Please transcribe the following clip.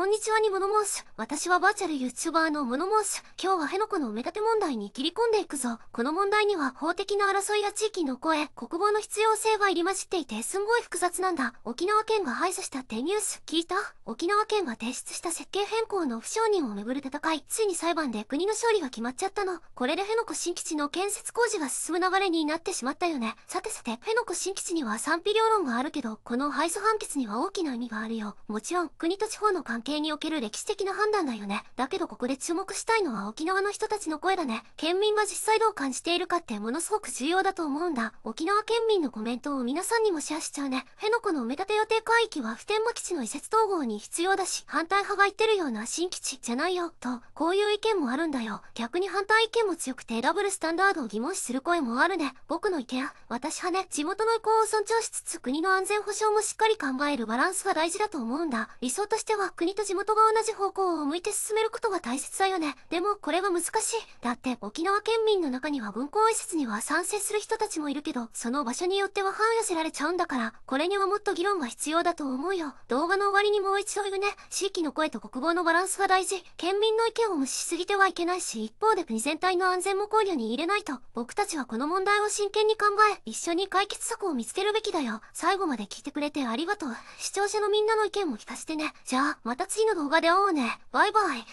こんにちはにの申す。私はバーチャル YouTuber の物申す。今日は辺野古の埋め立て問題に切り込んでいくぞ。この問題には法的な争いや地域の声、国防の必要性が入り混じっていてすんごい複雑なんだ。沖縄県が敗訴したってニュース聞いた沖縄県が提出した設計変更の不承認をめぐる戦い。ついに裁判で国の勝利が決まっちゃったの。これで辺野古新基地の建設工事が進む流れになってしまったよね。さてさて、辺野古新基地には賛否両論があるけど、この敗訴判決には大きな意味があるよ。もちろん、国と地方の関係庭における歴史的な判断だよね。だけどここで注目したいのは沖縄の人たちの声だね。県民が実際どう感じているかってものすごく重要だと思うんだ。沖縄県民のコメントを皆さんにもシェアしちゃうね。辺野古の埋め立て予定海域は普天間基地の移設統合に必要だし、反対派が言ってるような新基地じゃないよ、と、こういう意見もあるんだよ。逆に反対意見も強くてダブルスタンダードを疑問視する声もあるね。僕の意見、私はね、地元の意向を尊重しつつ国の安全保障もしっかり考えるバランスが大事だと思うんだ。理想としては国と地元が同じ方向を向いて進めることが大切だよね。でもこれは難しい。だって沖縄県民の中には軍港挨拶には賛成する人たちもいるけど、その場所によっては反寄せられちゃうんだから、これにはもっと議論が必要だと思うよ。動画の終わりにもう一度言うね。地域の声と国防のバランスが大事。県民の意見を無視しすぎてはいけないし、一方で国全体の安全も考慮に入れないと、僕たちはこの問題を真剣に考え、一緒に解決策を見つけるべきだよ。最後まで聞いてくれてありがとう。視聴者のみんなの意見も聞かせてね。じゃあ、またまた次の動画で会おうね。バイバイ。